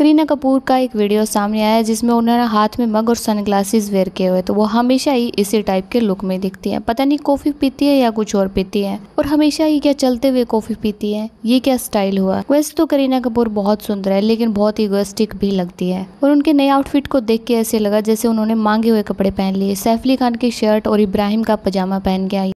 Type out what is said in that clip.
करीना कपूर का एक वीडियो सामने आया जिसमें उन्होंने हाथ में मग और सनग्लासेस वेयर किए हुए तो वो हमेशा ही इसी टाइप के लुक में दिखती हैं पता नहीं कॉफ़ी पीती है या कुछ और पीती है और हमेशा ही क्या चलते हुए कॉफ़ी पीती है ये क्या स्टाइल हुआ वैसे तो करीना कपूर बहुत सुंदर है लेकिन बहुत ही भी लगती है और उनके नए आउटफिट को देख के ऐसे लगा जैसे उन्होंने मांगे हुए कपड़े पहन लिए सैफली खान की शर्ट और इब्राहिम का पजामा पहन के